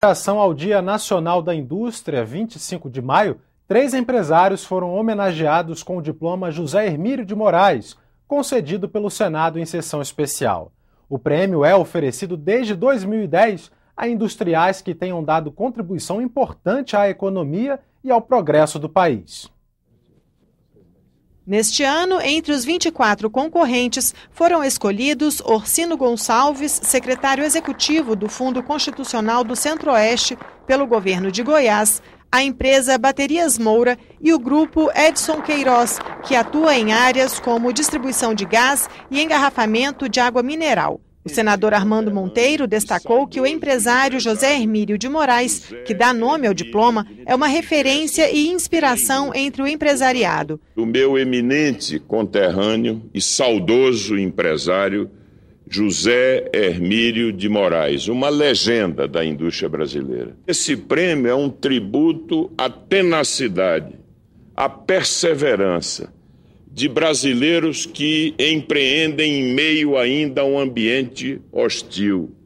Em relação ao Dia Nacional da Indústria, 25 de maio, três empresários foram homenageados com o diploma José Hermílio de Moraes, concedido pelo Senado em sessão especial. O prêmio é oferecido desde 2010 a industriais que tenham dado contribuição importante à economia e ao progresso do país. Neste ano, entre os 24 concorrentes, foram escolhidos Orsino Gonçalves, secretário executivo do Fundo Constitucional do Centro-Oeste, pelo governo de Goiás, a empresa Baterias Moura e o grupo Edson Queiroz, que atua em áreas como distribuição de gás e engarrafamento de água mineral. O senador Armando Monteiro destacou que o empresário José Hermílio de Moraes, que dá nome ao diploma, é uma referência e inspiração entre o empresariado. O meu eminente conterrâneo e saudoso empresário José Hermílio de Moraes, uma legenda da indústria brasileira. Esse prêmio é um tributo à tenacidade, à perseverança de brasileiros que empreendem em meio ainda a um ambiente hostil.